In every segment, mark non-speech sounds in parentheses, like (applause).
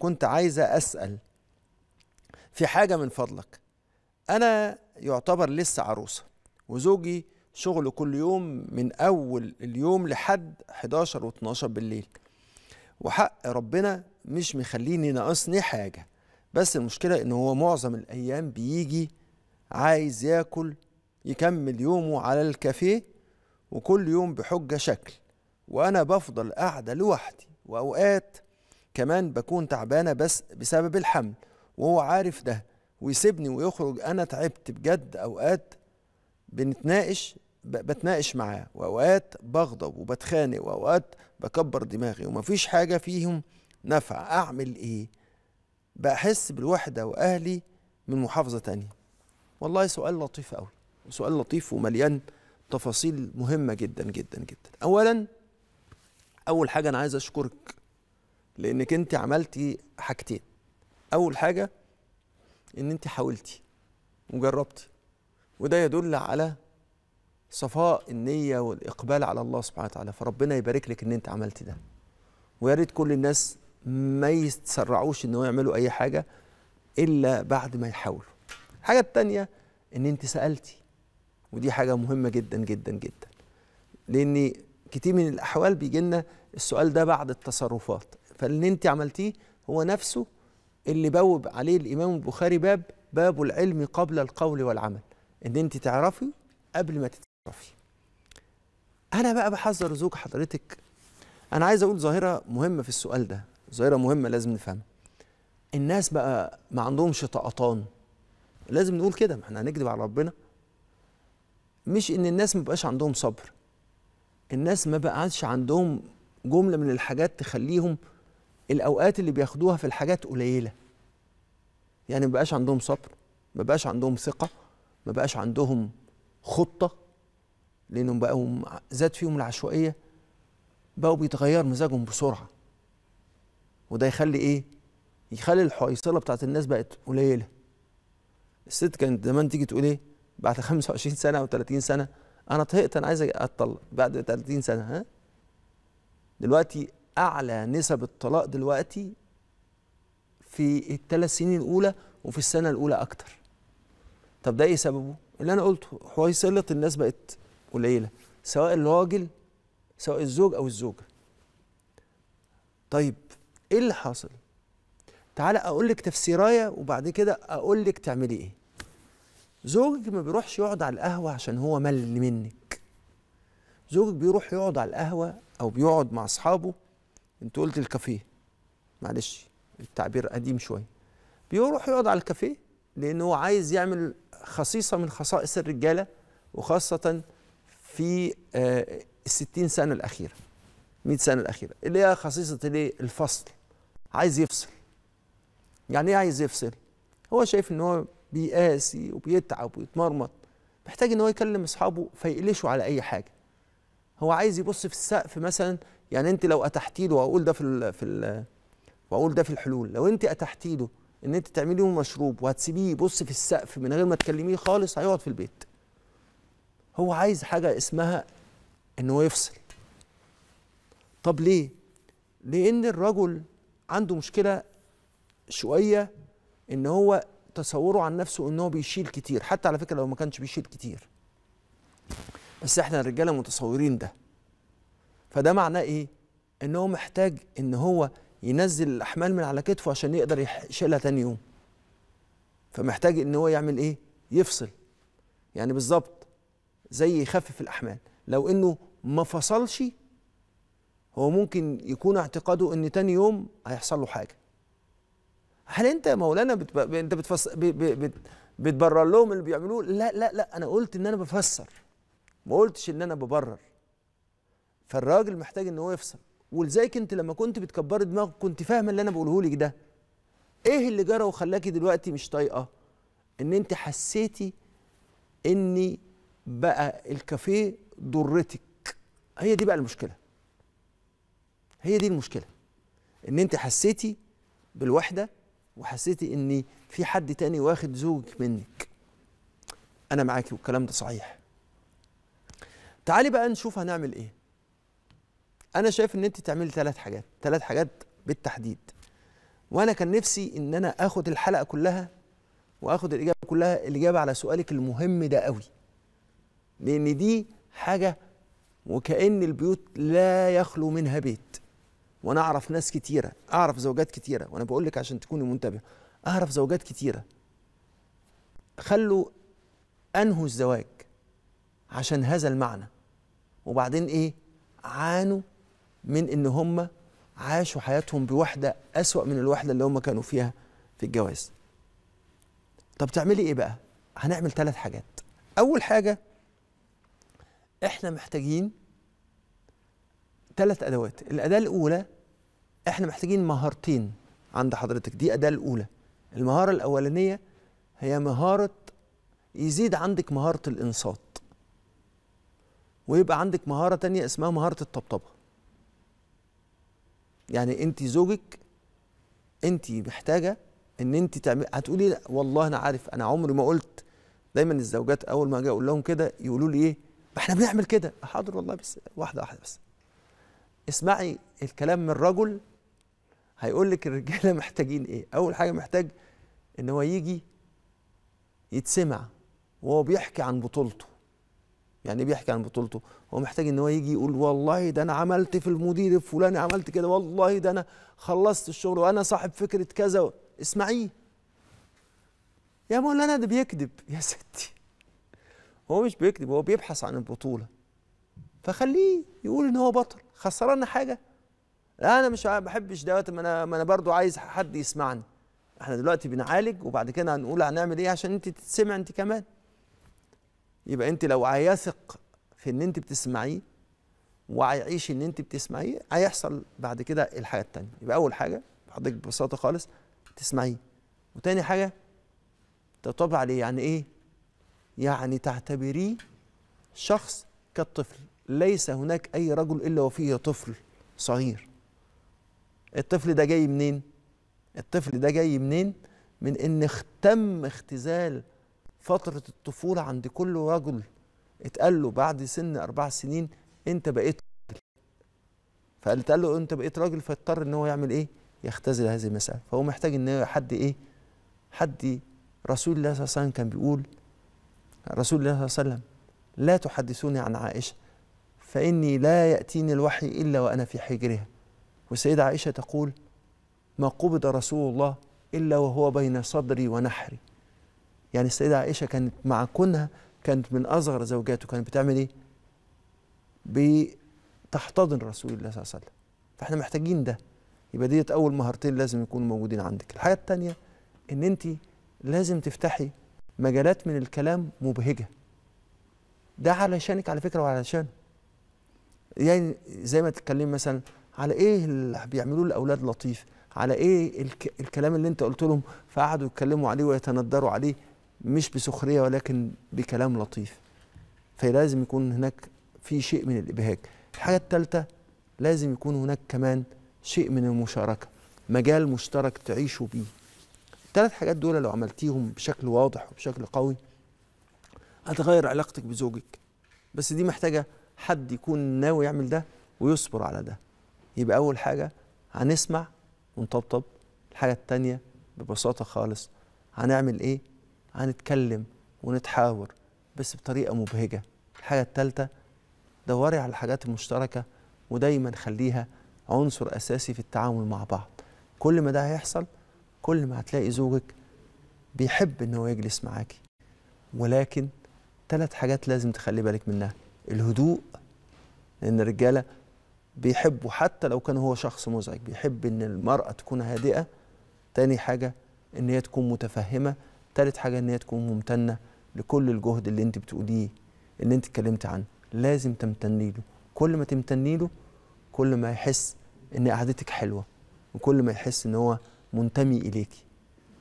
كنت عايزة أسأل في حاجة من فضلك أنا يعتبر لسه عروسة وزوجي شغله كل يوم من أول اليوم لحد 11 و12 بالليل وحق ربنا مش مخليني ناقصني حاجة بس المشكلة إن هو معظم الأيام بيجي عايز ياكل يكمل يومه على الكافيه وكل يوم بحجة شكل وأنا بفضل قاعدة لوحدي وأوقات كمان بكون تعبانه بس بسبب الحمل وهو عارف ده ويسيبني ويخرج انا تعبت بجد اوقات بنتناقش بتناقش معاه واوقات بغضب وبتخانق واوقات بكبر دماغي ومفيش حاجه فيهم نفع اعمل ايه بحس بالوحده واهلي من محافظه تانية والله سؤال لطيف قوي سؤال لطيف ومليان تفاصيل مهمه جدا جدا جدا اولا اول حاجه انا عايز اشكرك لانك انت عملتي حاجتين اول حاجه ان انت حاولتي وجربتي وده يدل على صفاء النيه والاقبال على الله سبحانه وتعالى فربنا يبارك لك ان انت عملت ده ويريد كل الناس ما يتسرعوش ان هو يعملوا اي حاجه الا بعد ما يحاولوا الحاجه الثانيه ان انت سالتي ودي حاجه مهمه جدا جدا جدا لان كتير من الاحوال بيجي لنا السؤال ده بعد التصرفات فاللي انت عملتيه هو نفسه اللي بوب عليه الامام البخاري باب باب العلم قبل القول والعمل ان انت تعرفي قبل ما تتعرفي انا بقى بحذر زوج حضرتك انا عايز اقول ظاهره مهمه في السؤال ده ظاهره مهمه لازم نفهمها الناس بقى ما عندهمش طقطان لازم نقول كده ما احنا هنكذب على ربنا مش ان الناس ما بقاش عندهم صبر الناس ما بقاش عندهم جمله من الحاجات تخليهم الاوقات اللي بياخدوها في الحاجات قليله يعني ما بقاش عندهم صبر ما بقاش عندهم ثقه ما بقاش عندهم خطه لانهم بقوا زاد فيهم العشوائيه بقوا بيتغير مزاجهم بسرعه وده يخلي ايه يخلي الحويصله بتاعت الناس بقت قليله الست كانت زمان تيجي تقول ايه بعد 25 سنه او 30 سنه انا طهقت انا عايز اتطلق بعد 30 سنه ها دلوقتي اعلى نسب الطلاق دلوقتي في الثلاث سنين الاولى وفي السنه الاولى اكتر طب ده ايه سببه اللي انا قلته حويصله الناس بقت قليله سواء الراجل سواء الزوج او الزوجه طيب ايه اللي حاصل تعالى اقول لك تفسيرايه وبعد كده اقول لك تعملي ايه زوجك ما بيروحش يقعد على القهوه عشان هو مل منك زوجك بيروح يقعد على القهوه او بيقعد مع اصحابه انت قلت الكافيه معلش التعبير قديم شويه بيروح يقعد على الكافيه لانه عايز يعمل خصيصه من خصائص الرجاله وخاصه في ال آه، الستين سنه الاخيره 100 سنه الاخيره اللي هي خصيصه الايه الفصل عايز يفصل يعني ايه عايز يفصل هو شايف ان هو بيقاسي وبيتعب ويتمرمط محتاج ان هو يكلم اصحابه فيقلشوا على اي حاجه هو عايز يبص في السقف مثلا يعني انت لو اتحتي له واقول ده في الـ في الـ واقول ده في الحلول لو انت اتحتي له ان انت تعملي له مشروب وهتسيبيه يبص في السقف من غير ما تكلميه خالص هيقعد في البيت هو عايز حاجه اسمها ان هو يفصل طب ليه لان الرجل عنده مشكله شويه ان هو تصوره عن نفسه ان هو بيشيل كتير حتى على فكره لو ما كانش بيشيل كتير بس احنا الرجاله متصورين ده فده معناه ايه ان هو محتاج ان هو ينزل الاحمال من على كتفه عشان يقدر يشيلها تاني يوم فمحتاج ان هو يعمل ايه يفصل يعني بالظبط زي يخفف الاحمال لو انه ما فصلش هو ممكن يكون اعتقاده ان تاني يوم هيحصل له حاجه هل انت يا مولانا بتب... انت بتفص... ب... ب... بت... بتبرر لهم اللي بيعملوه لا لا لا انا قلت ان انا بفسر ما قلتش ان انا ببرر فالراجل محتاج ان هو يفصل ولذلك انت لما كنت بتكبري دماغك كنت فاهمه اللي انا بقوله لك ده ايه اللي جرى وخلاكي دلوقتي مش طايقه ان انت حسيتي ان بقى الكافيه ضرتك هي دي بقى المشكله هي دي المشكله ان انت حسيتي بالوحده وحسيتي ان في حد تاني واخد زوجك منك انا معاكي والكلام ده صحيح تعالي بقى نشوف هنعمل ايه انا شايف ان انت تعملي ثلاث حاجات ثلاث حاجات بالتحديد وانا كان نفسي ان انا اخد الحلقه كلها واخد الاجابه كلها الاجابه على سؤالك المهم ده قوي لان دي حاجه وكأن البيوت لا يخلو منها بيت وانا اعرف ناس كتيره اعرف زوجات كتيره وانا بقول لك عشان تكوني منتبهه اعرف زوجات كتيره خلوا انهوا الزواج عشان هذا المعنى وبعدين ايه عانوا من ان هم عاشوا حياتهم بوحده اسوا من الوحده اللي هم كانوا فيها في الجواز طب تعملي ايه بقى هنعمل ثلاث حاجات اول حاجه احنا محتاجين ثلاث ادوات الاداه الاولى احنا محتاجين مهارتين عند حضرتك دي اداه الاولى المهاره الاولانيه هي مهاره يزيد عندك مهاره الانصات ويبقى عندك مهاره تانية اسمها مهاره الطبطبه يعني انت زوجك انت محتاجه ان انت تعمل هتقولي لا والله انا عارف انا عمري ما قلت دايما الزوجات اول ما اجي اقول لهم كده يقولوا لي ايه ما احنا بنعمل كده حاضر والله بس واحده واحده بس اسمعي الكلام من الرجل هيقول لك الرجاله (laughs) محتاجين ايه اول حاجه محتاج ان هو يجي يتسمع وهو بيحكي عن بطولته يعني بيحكي عن بطولته هو محتاج ان هو يجي يقول والله ده انا عملت في المدير الفلاني عملت كده والله ده انا خلصت الشغل وانا صاحب فكره كذا اسمعيه يا مولانا ده بيكذب (laughs) يا ستي هو مش بيكذب هو بيبحث عن البطوله فخليه يقول ان هو بطل خسرنا حاجه لا انا مش بحبش دوت ما انا ما انا برضه عايز حد يسمعني احنا دلوقتي بنعالج وبعد كده هنقول هنعمل ايه عشان انت تتسمع انت كمان يبقى انت لو هيثق في ان انت بتسمعيه وهيعيش ان انت بتسمعيه هيحصل بعد كده الحاجه التانيه يبقى اول حاجه حضرتك ببساطه خالص تسمعيه وتاني حاجه تطبع عليه يعني ايه يعني تعتبريه شخص كالطفل ليس هناك اي رجل الا وفيه طفل صغير الطفل ده جاي منين الطفل ده جاي منين من ان اختم اختزال فترة الطفولة عند كل رجل اتقال له بعد سن أربع سنين أنت بقيت راجل فقال له أنت بقيت راجل فاضطر إن هو يعمل إيه؟ يختزل هذه المسألة فهو محتاج إن حد إيه؟ حد رسول الله صلى الله عليه وسلم كان بيقول رسول الله صلى الله عليه وسلم لا تحدثوني عن عائشة فإني لا يأتيني الوحي إلا وأنا في حجرها والسيدة عائشة تقول ما قبض رسول الله إلا وهو بين صدري ونحري يعني السيدة عائشة كانت مع كونها كانت من أصغر زوجاته كانت بتعمل إيه؟ بتحتضن رسول الله صلى الله عليه وسلم فإحنا محتاجين ده يبقى ديت أول مهارتين لازم يكونوا موجودين عندك الحاجة الثانية إن أنت لازم تفتحي مجالات من الكلام مبهجة ده علشانك على فكرة وعلشان يعني زي ما تتكلم مثلا على ايه اللي بيعملوه الاولاد لطيف على ايه الك... الكلام اللي انت قلت لهم فقعدوا يتكلموا عليه ويتندروا عليه مش بسخريه ولكن بكلام لطيف فلازم يكون هناك في شيء من الابهاج الحاجه الثالثه لازم يكون هناك كمان شيء من المشاركه مجال مشترك تعيشوا بيه الثلاث حاجات دول لو عملتيهم بشكل واضح وبشكل قوي هتغير علاقتك بزوجك بس دي محتاجه حد يكون ناوي يعمل ده ويصبر على ده يبقى اول حاجه هنسمع ونطبطب الحاجه الثانيه ببساطه خالص هنعمل ايه هنتكلم ونتحاور بس بطريقه مبهجه الحاجه الثالثه دوري على الحاجات المشتركه ودايما خليها عنصر اساسي في التعامل مع بعض كل ما ده هيحصل كل ما هتلاقي زوجك بيحب ان هو يجلس معاكي ولكن ثلاث حاجات لازم تخلي بالك منها الهدوء لان الرجاله بيحبوا حتى لو كان هو شخص مزعج بيحب ان المراه تكون هادئه تاني حاجه ان هي تكون متفهمه تالت حاجه ان هي تكون ممتنه لكل الجهد اللي انت بتقوليه اللي انت اتكلمت عنه لازم تمتني له كل ما تمتني له كل ما يحس ان قعدتك حلوه وكل ما يحس ان هو منتمي اليكي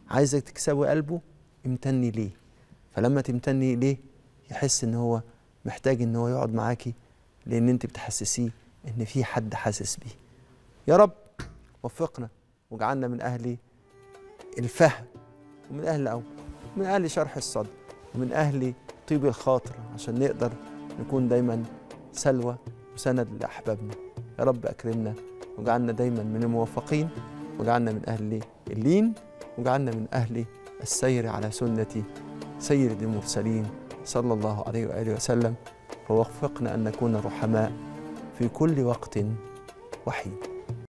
عايزك تكسبي قلبه امتني ليه فلما تمتني ليه يحس ان هو محتاج ان هو يقعد معاكي لان انت بتحسسيه ان في حد حاسس بيه يا رب وفقنا واجعلنا من اهل الفهم ومن اهل الأول من أهل شرح الصدر ومن أهل طيب الخاطر عشان نقدر نكون دايما سلوى وسند لأحبابنا يا رب أكرمنا وجعلنا دايما من الموفقين وجعلنا من أهل اللين وجعلنا من أهل السير على سنة سيد المرسلين صلى الله عليه وآله وسلم ووفقنا أن نكون رحماء في كل وقت وحيد